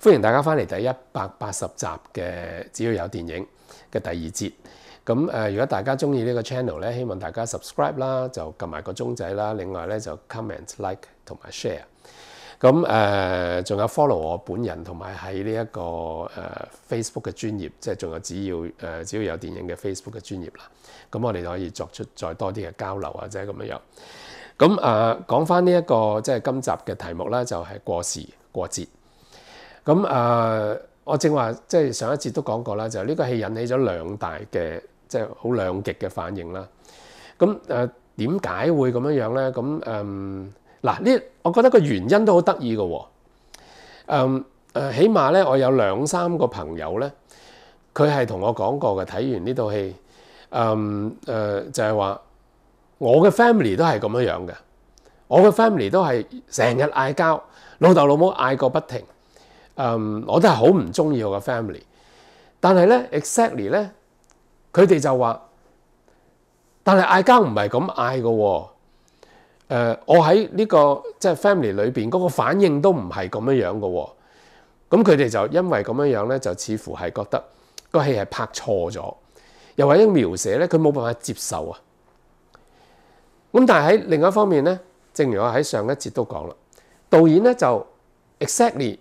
歡迎大家翻嚟第一百八十集嘅只要有電影嘅第二節。咁誒，如果大家中意呢個 channel 咧，希望大家 subscribe 啦，就撳埋個鐘仔啦。另外咧就 comment、like 同埋 share。咁誒，仲有 follow 我本人同埋喺呢一個誒 Facebook 嘅專業，即係仲有只要誒只要有電影嘅 Facebook 嘅專業啦。咁我哋可以作出再多啲嘅交流啊，即係咁樣樣。咁誒，講翻呢一個即係今集嘅題目咧，就係過時過節。咁誒，我正話即係上一節都講過啦，就係呢個戲引起咗兩大嘅即係好兩極嘅反應啦。咁誒點解會咁樣樣咧？咁誒嗱呢，我覺得個原因都好得意嘅喎。誒起碼咧，我有兩三個朋友咧，佢係同我講過嘅，睇完呢套戲，誒誒就係話我嘅 family 都係咁樣樣嘅，我嘅 family 都係成日嗌交，老豆老母嗌個不停。嗯，我都係好唔中意我個 family，但係咧，exactly 咧，佢哋就話，但係嗌交唔係咁嗌嘅喎。我喺呢個即係 family 裏邊嗰個反應都唔係咁樣樣嘅喎。咁佢哋就因為咁樣樣咧，就似乎係覺得個戲係拍錯咗，又或者描寫咧佢冇辦法接受啊。咁但係喺另外一方面咧，正如我喺上一節都講啦，導演咧就 exactly。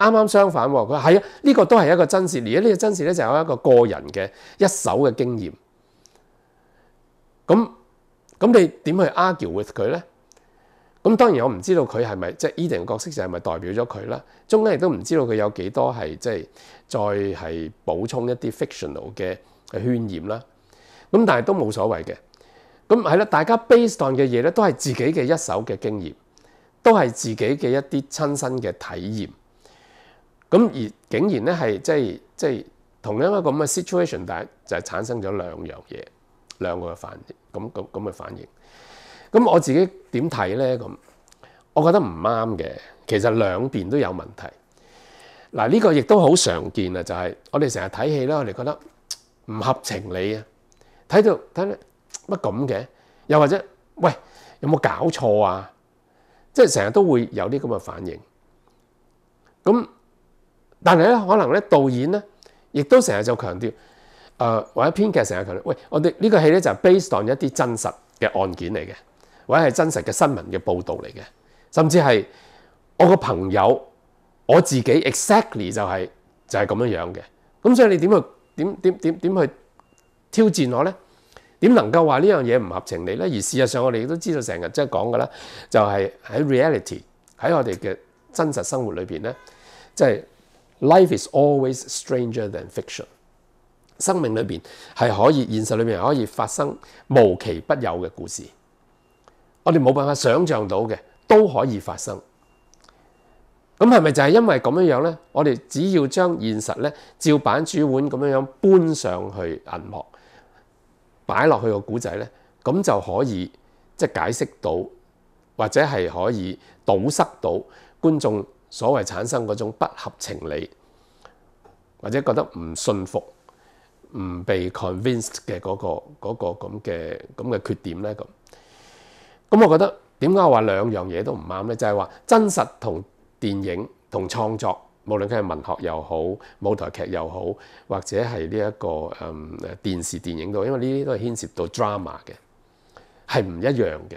啱啱相反，佢係啊，呢個都係一個真事。而呢個真事咧，就有一個個人嘅一手嘅經驗。咁咁，你點去 argue with 佢咧？咁當然我唔知道佢係咪即系 e d e n 角色就係咪代表咗佢啦？中間亦都唔知道佢有幾多係即係再係補充一啲 fictional 嘅渲染啦。咁但係都冇所謂嘅。咁係啦，大家 based on 嘅嘢咧，都係自己嘅一手嘅經驗，都係自己嘅一啲親身嘅體驗。咁而竟然咧係即係即係同一個咁嘅 situation，但係就係產生咗兩樣嘢，兩個嘅反應，咁咁咁嘅反應。咁我自己點睇咧？咁我覺得唔啱嘅，其實兩邊都有問題。嗱，呢個亦都好常見啊，就係我哋成日睇戲啦，我哋覺得唔合情理啊，睇到睇乜咁嘅，又或者喂有冇搞錯啊？即係成日都會有啲咁嘅反應。咁但係咧，可能咧導演咧，亦都成日就強調，誒或者編劇成日強調，喂，我哋呢個戲咧就係 base on 一啲真實嘅案件嚟嘅，或者係真實嘅新聞嘅報導嚟嘅，甚至係我個朋友我自己 exactly 就係就係咁樣樣嘅。咁所以你點去點點點點去挑戰我咧？點能夠話呢樣嘢唔合情理咧？而事實上，我哋都知道成日即係講嘅啦，就係喺 reality 喺我哋嘅真實生活裏邊咧，即係。Life is always stranger than fiction。生命裏邊係可以，現實裏面可以發生無奇不有嘅故事。我哋冇辦法想像到嘅都可以發生。咁係咪就係因為咁樣樣咧？我哋只要將現實咧照版主碗咁樣樣搬上去銀幕擺落去個古仔咧，咁就可以即係解釋到，或者係可以堵塞到觀眾。所謂產生嗰種不合情理，或者覺得唔信服、唔被 convince d 嘅嗰個嗰個咁嘅咁嘅缺點咧，咁咁我覺得點解話兩樣嘢都唔啱咧？就係話真實同電影同創作，無論佢係文學又好、舞台劇又好，或者係呢一個誒電視電影都，因為呢啲都係牽涉到 drama 嘅，係唔一樣嘅。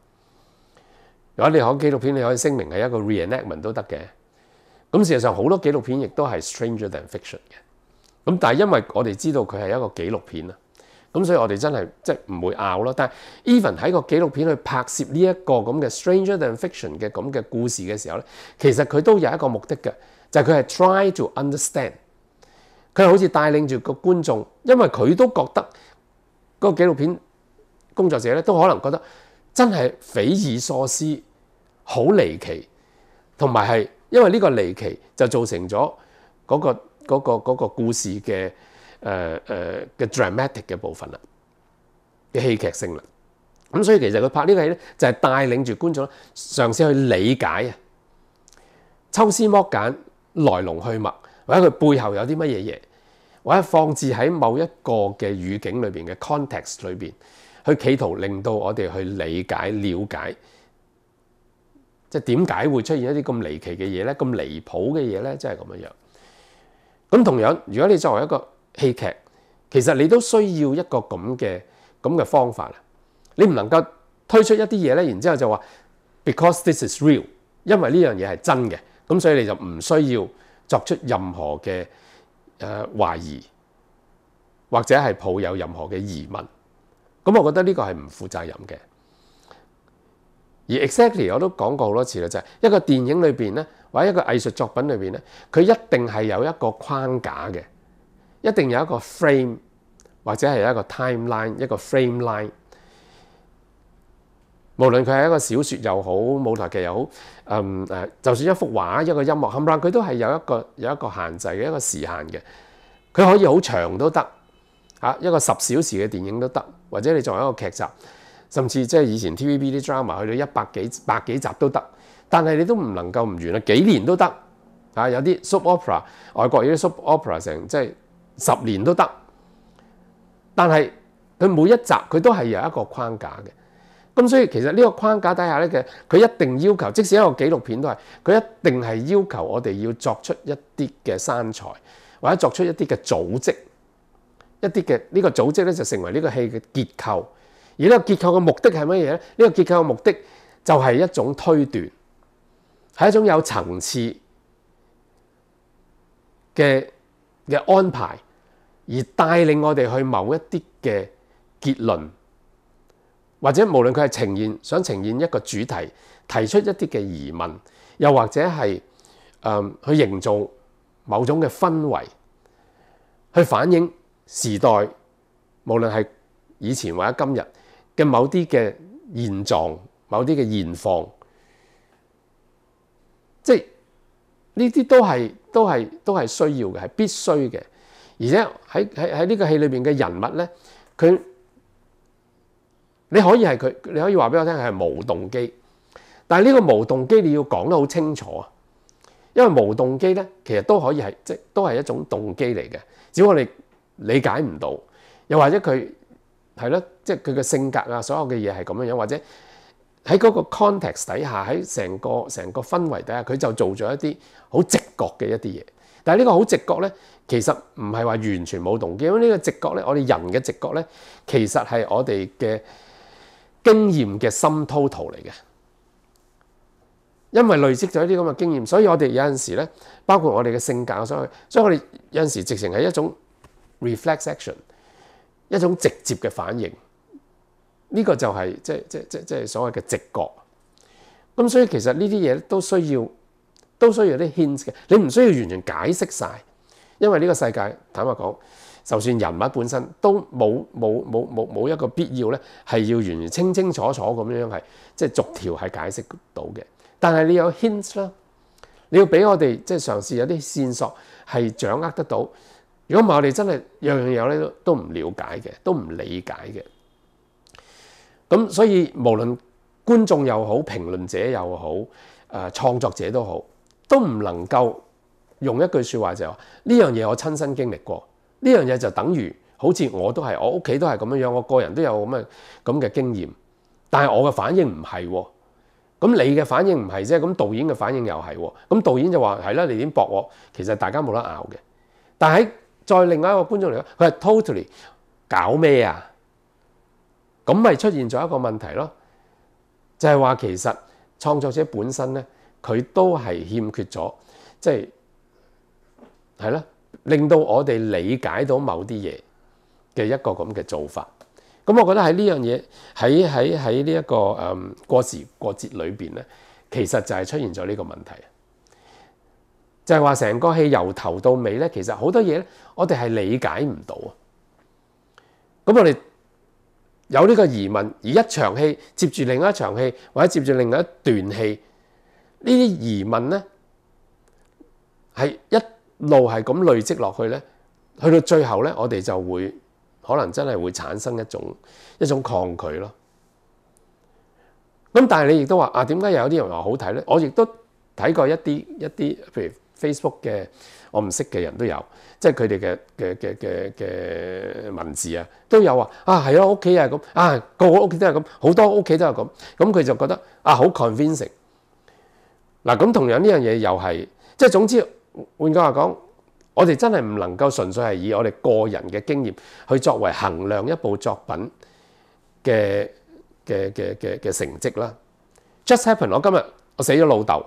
如果你講紀錄片，你可以聲明係一個 re-enactment 都得嘅。咁事實上好多紀錄片亦都係 stranger than fiction 嘅。咁但係因為我哋知道佢係一個紀錄片啊，咁所以我哋真係即係唔會拗咯。但係 even 喺個紀錄片去拍攝呢一個咁嘅 stranger than fiction 嘅咁嘅故事嘅時候咧，其實佢都有一個目的嘅，就係佢係 try to understand。佢好似帶領住個觀眾，因為佢都覺得嗰個紀錄片工作者咧都可能覺得。真係匪夷所思，好離奇，同埋係因為呢個離奇就造成咗嗰個嗰個嗰個故事嘅誒誒嘅 dramatic 嘅部分啦，嘅戲劇性啦。咁所以其實佢拍呢個戲咧，就係帶領住觀眾嘗試去理解啊，抽絲剝繭來龍去脈，或者佢背後有啲乜嘢嘢，或者放置喺某一個嘅語境裏邊嘅 context 裏邊。去企圖令到我哋去理解、了解，即係點解會出現一啲咁離奇嘅嘢咧、咁離譜嘅嘢咧，即係咁樣。咁同樣，如果你作為一個戲劇，其實你都需要一個咁嘅咁嘅方法啦。你唔能夠推出一啲嘢咧，然之後就話，because this is real，因為呢樣嘢係真嘅，咁所以你就唔需要作出任何嘅誒懷疑，或者係抱有任何嘅疑問。咁我覺得呢個係唔負責任嘅。而 exactly 我都講過好多次啦，就係一個電影裏邊咧，或者一個藝術作品裏邊咧，佢一定係有一個框架嘅，一定有一個 frame 或者係一個 timeline 一個 frameline。無論佢係一個小説又好，舞台劇又好，嗯誒，就算一幅畫一個音樂，冚 𠰤 佢都係有一個有一個限制嘅一個時限嘅，佢可以好長都得。嚇一個十小時嘅電影都得，或者你作為一個劇集，甚至即係以前 TVB 啲 drama 去到一百幾百幾集都得，但係你都唔能夠唔完啊，幾年都得。嚇有啲 s u b opera，外國有啲 s u b opera 成即係十年都得，但係佢每一集佢都係有一個框架嘅。咁所以其實呢個框架底下咧嘅，佢一定要求，即使一個紀錄片都係，佢一定係要求我哋要作出一啲嘅生材，或者作出一啲嘅組織。一啲嘅呢個組織咧，就成為呢個戲嘅結構。而呢個結構嘅目的係乜嘢咧？呢個結構嘅目的就係一種推斷，係一種有層次嘅嘅安排，而帶領我哋去某一啲嘅結論，或者無論佢係呈現想呈現一個主題，提出一啲嘅疑問，又或者係誒去營造某種嘅氛圍，去反映。時代，無論係以前或者今日嘅某啲嘅現狀，某啲嘅現況，即係呢啲都係都係都係需要嘅，係必須嘅。而且喺喺喺呢個戲裏邊嘅人物咧，佢你可以係佢，你可以話俾我聽係無動機，但係呢個無動機你要講得好清楚啊，因為無動機咧其實都可以係即都係一種動機嚟嘅，只要我哋。理解唔到，又或者佢係咯，即係佢嘅性格啊，所有嘅嘢係咁樣樣，或者喺嗰個 context 底下，喺成個成個氛圍底下，佢就做咗一啲好直覺嘅一啲嘢。但係呢個好直覺咧，其實唔係話完全冇動，因為呢個直覺咧，我哋人嘅直覺咧，其實係我哋嘅經驗嘅深 total 嚟嘅，因為累積咗啲咁嘅經驗，所以我哋有陣時咧，包括我哋嘅性格所以所以我哋有陣時直情係一種。reflection 一種直接嘅反應，呢個就係即即即即係所謂嘅直覺。咁所以其實呢啲嘢都需要都需要啲 hint 嘅。你唔需要完全解釋晒，因為呢個世界坦白講，就算人物本身都冇冇冇冇冇一個必要咧，係要完全清清楚楚咁樣係即係逐條係解釋到嘅。但係你有 hint 啦，你要俾我哋即係嘗試有啲線索係掌握得到。如果唔我哋真係樣樣嘢咧，都都唔了解嘅，都唔理解嘅。咁所以無論觀眾又好，評論者又好，誒創作者都好，都唔能夠用一句説話就話呢樣嘢我親身經歷過。呢樣嘢就等於好似我都係，我屋企都係咁樣樣，我個人都有咁嘅咁嘅經驗。但係我嘅反應唔係喎，咁你嘅反應唔係啫，咁導演嘅反應又係喎。咁導演就話係啦，你點駁我？其實大家冇得拗嘅，但喺再另外一個觀眾嚟講，佢係 totally 搞咩啊？咁咪出現咗一個問題咯，就係話其實創作者本身咧，佢都係欠缺咗，即係係啦，令到我哋理解到某啲嘢嘅一個咁嘅做法。咁我覺得喺呢樣嘢喺喺喺呢一個誒過時過節裏邊咧，其實就係出現咗呢個問題。就係話成個戲由頭到尾咧，其實好多嘢咧，我哋係理解唔到啊！咁我哋有呢個疑問，而一場戲接住另一場戲，或者接住另外一段戲，呢啲疑問咧，係一路係咁累積落去咧，去到最後咧，我哋就會可能真係會產生一種一種抗拒咯。咁但係你亦都話啊，點解有啲人話好睇咧？我亦都睇過一啲一啲，譬如。Facebook 嘅我唔識嘅人都有，即係佢哋嘅嘅嘅嘅嘅文字啊，都有啊啊，係咯，屋企啊咁啊個屋企都係咁，好多屋企都係咁。咁佢就覺得啊，好 convincing 嗱。咁同樣呢樣嘢又係即係總之換句話講，我哋真係唔能夠純粹係以我哋個人嘅經驗去作為衡量一部作品嘅嘅嘅嘅嘅成績啦。Just happen，我今日我死咗老豆，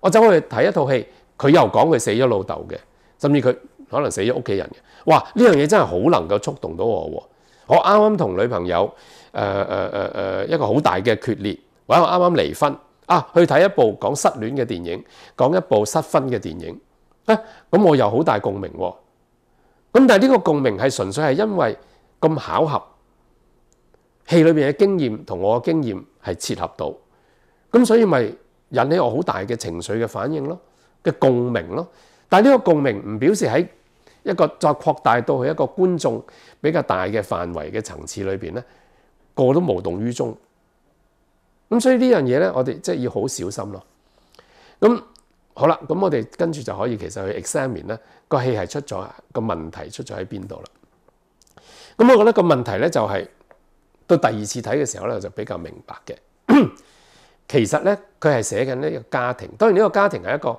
我走去睇一套戲。佢又講佢死咗老豆嘅，甚至佢可能死咗屋企人嘅。哇！呢樣嘢真係好能夠觸動到我喎。我啱啱同女朋友誒誒誒誒一個好大嘅決裂，或者我啱啱離婚啊，去睇一部講失戀嘅電影，講一部失婚嘅電影咧，咁我又好大共鳴喎。咁但係呢個共鳴係純粹係因為咁巧合，戲裏邊嘅經驗同我嘅經驗係切合到，咁所以咪引起我好大嘅情緒嘅反應咯。嘅共鳴咯，但呢個共鳴唔表示喺一個再擴大到去一個觀眾比較大嘅範圍嘅層次裏邊咧，個都無動於衷。咁所以呢樣嘢咧，我哋即係要好小心咯。咁好啦，咁我哋跟住就可以其實去 examine 咧個戲係出咗個問題出咗喺邊度啦。咁我覺得個問題咧就係到第二次睇嘅時候咧就比較明白嘅。其實咧佢係寫緊呢個家庭，當然呢個家庭係一個。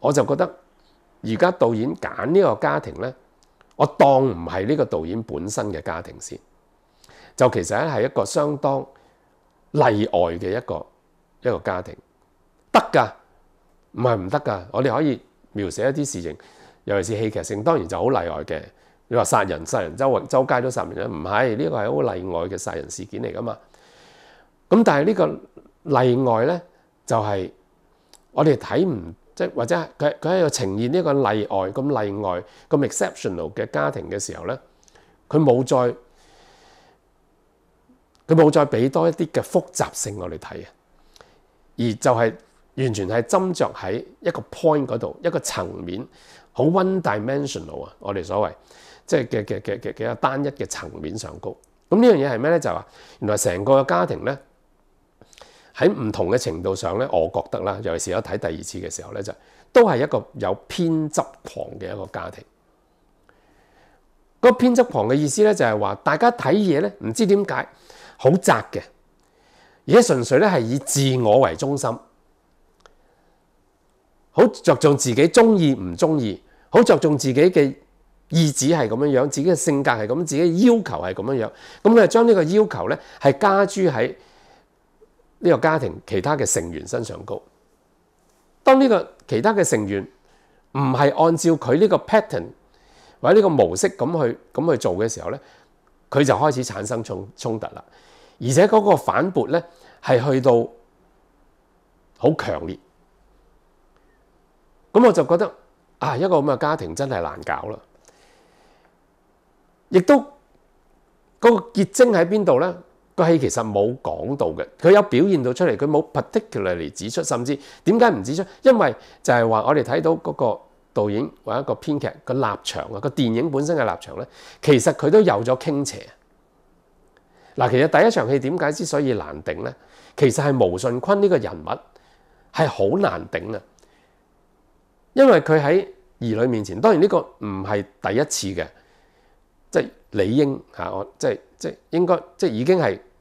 我就覺得而家導演揀呢個家庭呢，我當唔係呢個導演本身嘅家庭先，就其實咧係一個相當例外嘅一個一個家庭得㗎，唔係唔得㗎。我哋可以描寫一啲事情，尤其是戲劇性，當然就好例外嘅。你話殺人殺人周周街都殺人唔係呢個係好例外嘅殺人事件嚟㗎嘛。咁但係呢個例外呢，就係我哋睇唔。即或者佢佢喺度呈現呢個例外咁例外咁 exceptional 嘅家庭嘅時候咧，佢冇再佢冇再俾多一啲嘅複雜性我哋睇啊，而就係完全係斟酌喺一個 point 嗰度，一個層面好 one dimensional 啊，我哋所謂即係嘅嘅嘅嘅嘅單一嘅層面上高。咁呢樣嘢係咩咧？就話原來成個家庭咧。喺唔同嘅程度上咧，我覺得啦，尤其是我睇第二次嘅時候咧，就都係一個有偏執狂嘅一個家庭。嗰個偏執狂嘅意思咧，就係話大家睇嘢咧，唔知點解好窄嘅，而且純粹咧係以自我為中心，好着重自己中意唔中意，好着重自己嘅意志係咁樣樣，自己嘅性格係咁，自己嘅要求係咁樣樣，咁你將呢個要求咧係加諸喺。呢個家庭其他嘅成員身上高，當呢個其他嘅成員唔係按照佢呢個 pattern 或者呢個模式咁去咁去做嘅時候咧，佢就開始產生衝衝突啦，而且嗰個反撥咧係去到好強烈，咁我就覺得啊一個咁嘅家庭真係難搞啦，亦都嗰個結晶喺邊度咧？个戏其实冇讲到嘅，佢有表现到出嚟，佢冇 particularly 嚟指出，甚至点解唔指出？因为就系话我哋睇到嗰个导演或一个编剧个立场啊，个电影本身嘅立场咧，其实佢都有咗倾斜。嗱，其实第一场戏点解之所以难顶咧，其实系毛顺坤呢个人物系好难顶啊，因为佢喺儿女面前，当然呢个唔系第一次嘅，即系理应吓，即系即系应该，即系已经系。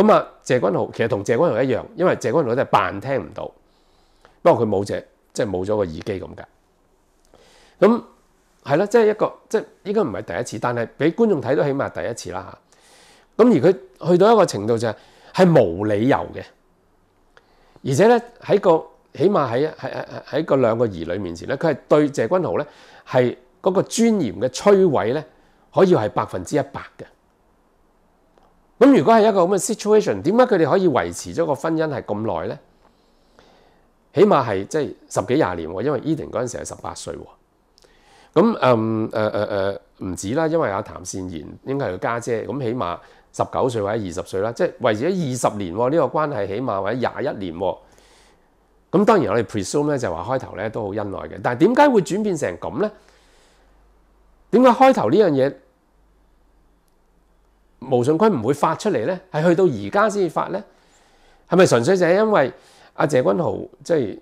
咁啊，谢君豪其实同谢君豪一样，因为谢君豪都系扮听唔到，不过佢冇借，即系冇咗个耳机咁解。咁系啦，即系一个，即系应该唔系第一次，但系俾观众睇到起码第一次啦吓。咁而佢去到一个程度就系系无理由嘅，而且咧喺个起码喺喺喺喺嗰两个儿女面前咧，佢系对谢君豪咧系嗰个尊严嘅摧毁咧，可以系百分之一百嘅。咁如果係一個咁嘅 situation，點解佢哋可以維持咗個婚姻係咁耐呢？起碼係即係十幾廿年喎，因為 e d e 嗰陣時係十八歲喎。咁誒誒誒誒唔止啦，因為阿譚善言應該係佢家姐，咁起碼十九歲或者二十歲啦，即係維持咗二十年呢個關係，起碼或者廿一年。咁當然我哋 presume 咧就話開頭咧都好恩愛嘅，但係點解會轉變成咁呢？點解開頭呢樣嘢？無信筠唔會發出嚟咧，係去到而家先發咧，係咪純粹就係因為阿謝君豪即係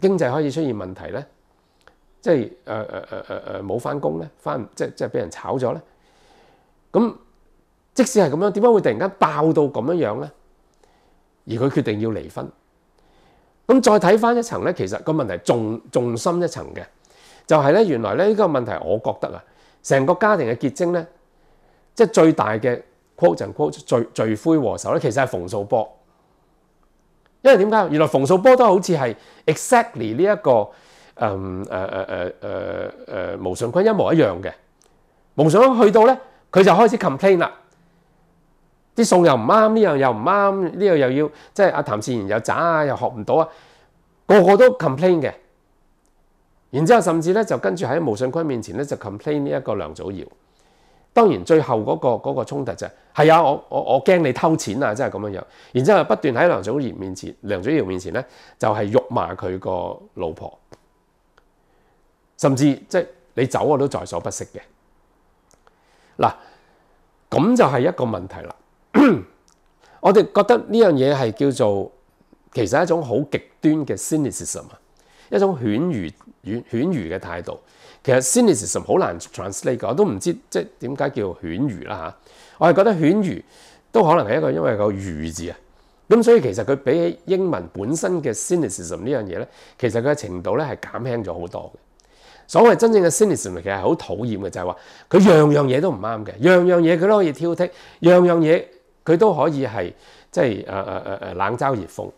經濟開始出現問題咧，即係誒誒誒誒誒冇翻工咧，翻即即係俾人炒咗咧。咁即使係咁樣，點解會突然間爆到咁樣樣咧？而佢決定要離婚。咁再睇翻一層咧，其實個問題重重深一層嘅，就係咧原來咧呢個問題，我覺得啊，成個家庭嘅結晶咧。即係最大嘅 quote a n quote 最罪魁窩手咧，其實係馮素波，因為點解？原來馮素波都好似係 exactly 呢一個誒誒誒誒誒誒毛舜筠一模一樣嘅。毛舜筠去到咧，佢就開始 complain 啦，啲餸又唔啱，呢樣又唔啱，呢樣又要即係阿譚詠然又渣啊，又學唔到啊，個個都 complain 嘅。然之後甚至咧就跟住喺毛舜筠面前咧就 complain 呢一個梁祖耀。當然，最後嗰個嗰個衝突就係啊，我我我驚你偷錢啊，即係咁樣樣。然之後不斷喺梁祖賢面前、梁祖賢面前咧，就係辱罵佢個老婆，甚至即係你走我都在所不惜嘅。嗱，咁就係一個問題啦。我哋覺得呢樣嘢係叫做其實一種好極端嘅 cynicism，一種犬儒犬犬儒嘅態度。其實 cynicism 好難 translate，我都唔知即係點解叫犬儒啦嚇。我係覺得犬儒都可能係一個因為個儒字啊，咁所以其實佢比起英文本身嘅 cynicism 呢樣嘢咧，其實佢嘅程度咧係減輕咗好多嘅。所謂真正嘅 cynicism 其實好討厭嘅，就係話佢樣樣嘢都唔啱嘅，樣樣嘢佢都可以挑剔，樣樣嘢佢都可以係即係誒誒誒誒冷嘲熱諷。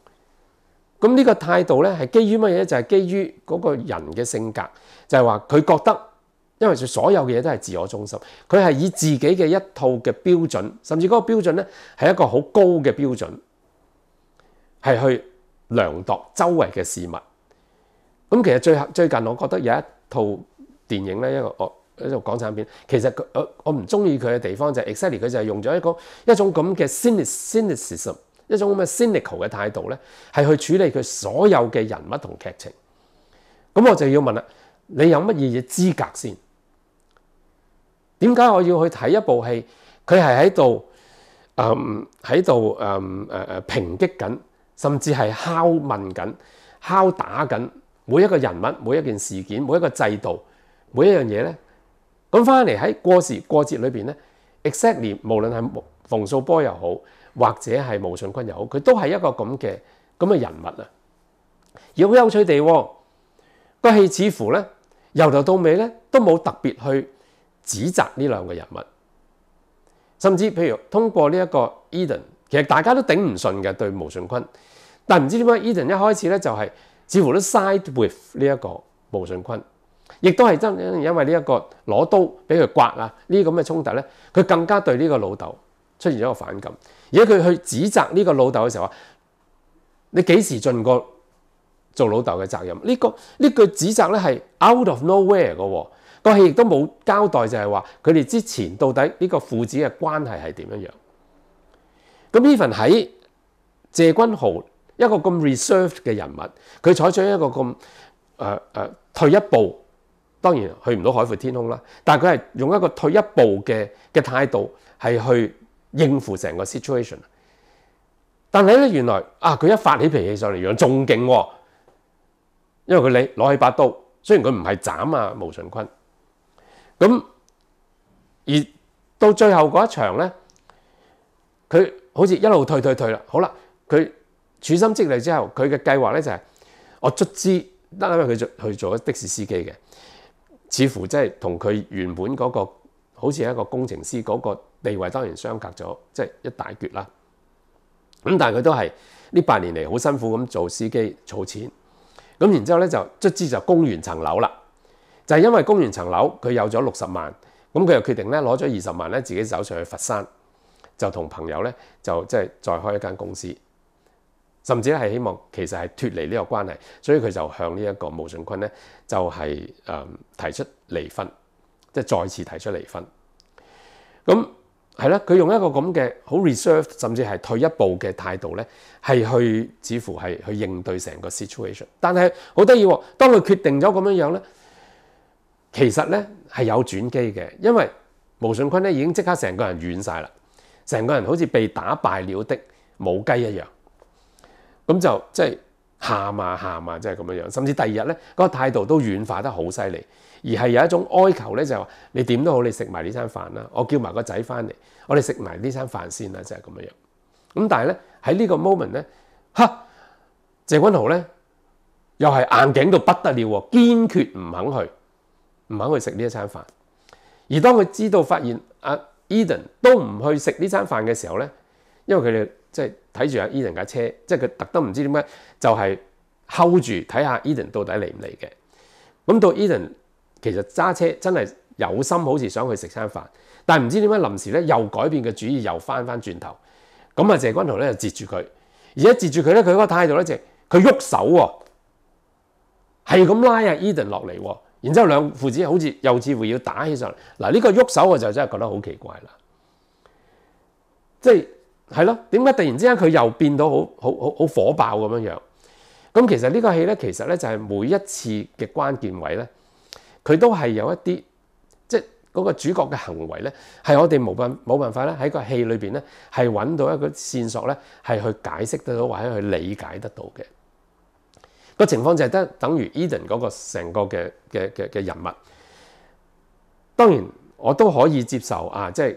咁呢個態度咧係基於乜嘢？就係基於嗰個人嘅性格，就係話佢覺得，因為佢所有嘅嘢都係自我中心，佢係以自己嘅一套嘅標準，甚至嗰個標準咧係一個好高嘅標準，係去量度周圍嘅事物。咁其實最最近我覺得有一套電影咧，一個我一個港產片，其實佢我我唔中意佢嘅地方就係 exactly，佢就係用咗一個一種咁嘅 s i n i c n i i s m 一種咁嘅 cynical 嘅態度咧，係去處理佢所有嘅人物同劇情。咁我就要問啦，你有乜嘢嘢資格先？點解我要去睇一部戲？佢係喺度，嗯，喺度，嗯，誒誒，抨擊緊，甚至係敲問緊、敲打緊每一個人物、每一件事件、每一個制度、每一樣嘢咧。咁翻嚟喺過時過節裏邊咧，exactly 無論係馮素波又好。或者係毛舜筠又好，佢都係一個咁嘅咁嘅人物啊！要好有趣地，個戲似乎咧由頭到尾咧都冇特別去指責呢兩個人物，甚至譬如通過呢一個 Eden，其實大家都頂唔順嘅對毛舜筠，但唔知點解 Eden 一開始咧就係似乎都 side with 呢一個毛舜筠，亦都係因因為呢一個攞刀俾佢刮啊呢啲咁嘅衝突咧，佢更加對呢個老豆。出現咗個反感，而家佢去指責呢個老豆嘅時候話：你幾時盡過做老豆嘅責任？呢個呢句指責咧係 out of nowhere 嘅，個戲亦都冇交代就係話佢哋之前到底呢個父子嘅關係係點樣樣。咁 even 喺謝君豪一個咁 reserved 嘅人物，佢採取一個咁誒誒退一步，當然去唔到海闊天空啦。但係佢係用一個退一步嘅嘅態度係去。應付成個 situation，但係咧原來啊，佢一發起脾氣上嚟，原來仲勁喎，因為佢你攞起把刀，雖然佢唔係斬啊毛舜坤，咁而到最後嗰一場咧，佢好似一路退退退啦，好啦，佢處心積力之後，佢嘅計劃咧就係我卒之，得啦，佢做去做咗的士司機嘅，似乎即係同佢原本嗰個。好似一個工程師嗰個地位當然相隔咗，即係一大橛啦。咁但係佢都係呢八年嚟好辛苦咁做司機儲錢，咁然之後咧就卒之就供完層樓啦。就係因為供完層樓，佢有咗六十萬，咁佢就決定咧攞咗二十萬咧自己走上去佛山，就同朋友咧就即係再開一間公司，甚至係希望其實係脱離呢個關係，所以佢就向呢一個毛舜坤咧就係誒提出離婚。即係再次提出離婚，咁係啦，佢用一個咁嘅好 reserved，甚至係退一步嘅態度咧，係去，似乎係去應對成個 situation。但係好得意，當佢決定咗咁樣樣咧，其實咧係有轉機嘅，因為毛舜筠咧已經即刻成個人軟晒啦，成個人好似被打敗了的母雞一樣，咁就即係。喊啊喊啊，即係咁樣樣，甚至第二日咧，嗰個態度都軟化得好犀利，而係有一種哀求咧，就話你點都好，你食埋呢餐飯啦，我叫埋個仔翻嚟，我哋食埋呢餐飯先啦，就係咁樣樣。咁但係咧喺呢個 moment 咧，哈，謝君豪咧又係硬頸到不得了喎，堅決唔肯去，唔肯去食呢一餐飯。而當佢知道發現阿 Eden 都唔去食呢餐飯嘅時候咧，因為佢哋即係。睇住阿 Eden 架車，即係佢特登唔知點解就係睺住睇下 Eden 到底嚟唔嚟嘅。咁到 Eden 其實揸車真係有心，好似想去食餐飯，但係唔知點解臨時咧又改變嘅主意，又翻翻轉頭。咁啊，謝君豪咧就截住佢，而一截住佢咧，佢嗰個態度咧就佢喐手喎，係咁拉阿 Eden 落嚟喎。然之後兩父子好似又似乎要打起上嚟。嗱，呢個喐手我就真係覺得好奇怪啦，即系係咯？點解突然之間佢又變到好好好好火爆咁樣樣？咁其實呢個戲咧，其實咧就係每一次嘅關鍵位咧，佢都係有一啲即係嗰個主角嘅行為咧，係我哋冇辦冇辦法咧喺個戲裏邊咧係揾到一個線索咧，係去解釋得到或者去理解得到嘅個情況就係得等於 Eden 嗰個成個嘅嘅嘅嘅人物。當然我都可以接受啊，即係。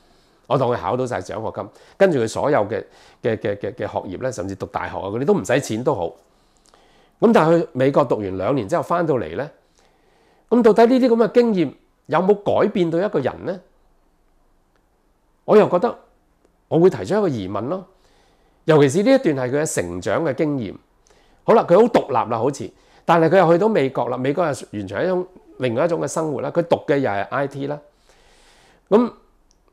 我同佢考到晒獎學金，跟住佢所有嘅嘅嘅嘅嘅學業咧，甚至讀大學啊嗰啲都唔使錢都好。咁但係去美國讀完兩年之後翻到嚟咧，咁到底呢啲咁嘅經驗有冇改變到一個人咧？我又覺得我會提出一個疑問咯。尤其是呢一段係佢嘅成長嘅經驗。好啦，佢好獨立啦，好似，但係佢又去到美國啦。美國係完全係一種另外一種嘅生活啦。佢讀嘅又係 IT 啦。咁。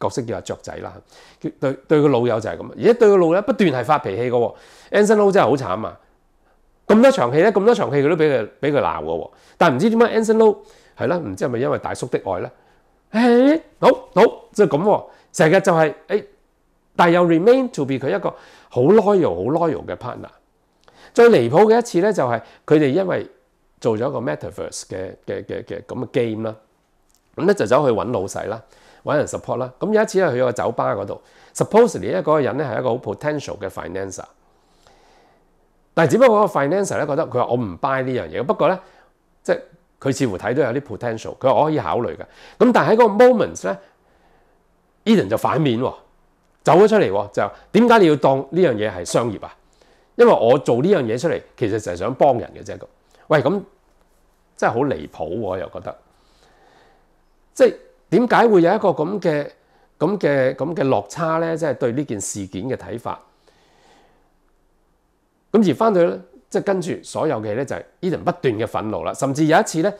角色叫阿雀仔啦，對對個老友就係咁，而且對個老友不斷係發脾氣嘅。a n s o n l o w 真係好慘啊！咁多場戲咧，咁多場戲佢都俾佢俾佢鬧嘅喎。但唔知點解 a n s o n l o w 係啦，唔知係咪因為大叔的愛咧？哎，好好就咁喎，成日就係誒，但又 remain to be 佢一個好 loyal、好 loyal 嘅 partner。最離譜嘅一次咧，就係佢哋因為做咗一個 metaverse 嘅嘅嘅嘅咁嘅 game 啦，咁咧就走去揾老細啦。揾人 support 啦，咁有一次咧去個酒吧嗰度，supposedly 咧嗰個人咧係一個好 potential 嘅 financer，但係只不過個 financer 咧覺得佢話我唔 buy 呢樣嘢，不過咧即係佢似乎睇到有啲 potential，佢話我可以考慮嘅。咁但係喺個 moment 咧 e d e a n 就反面喎，走咗出嚟就點解你要當呢樣嘢係商業啊？因為我做呢樣嘢出嚟其實就係想幫人嘅啫。咁喂咁真係好離譜喎，又覺得即係。點解會有一個咁嘅、咁嘅、咁嘅落差咧？即係對呢件事件嘅睇法。咁而翻到咧，即係跟住所有嘅咧，就係 Eden 不斷嘅憤怒啦。甚至有一次咧，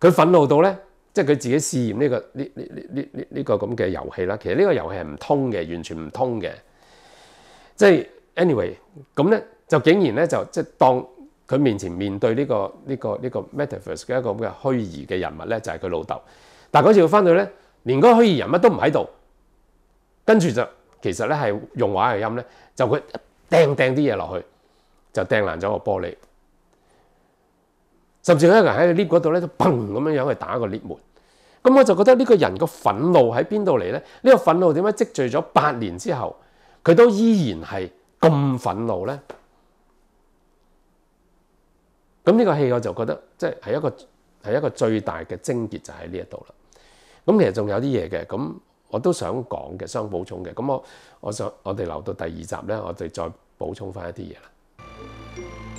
佢憤怒到咧，即係佢自己試驗呢個呢呢呢呢呢呢個咁嘅遊戲啦。其實呢個遊戲係唔通嘅，完全唔通嘅。即係 anyway，咁咧就竟然咧就即係當佢面前面對呢個呢個呢個 metaverse 嘅一個咁嘅虛擬嘅人物咧，就係佢老豆。但嗰次佢翻到咧，連個虛擬人物都唔喺度，跟住就其實咧係用話嘅音咧，就佢掟掟啲嘢落去，就掟爛咗個玻璃。甚至佢一個人喺 lift 嗰度咧，就砰咁樣樣去打個 lift 門。咁我就覺得呢個人個憤怒喺邊度嚟咧？呢個憤怒點解積聚咗八年之後，佢都依然係咁憤怒咧？咁呢個戲我就覺得即係係一個係一個最大嘅精結就喺呢一度啦。咁其實仲有啲嘢嘅，咁我都想講嘅，想補充嘅。咁我我想我哋留到第二集咧，我哋再補充翻一啲嘢啦。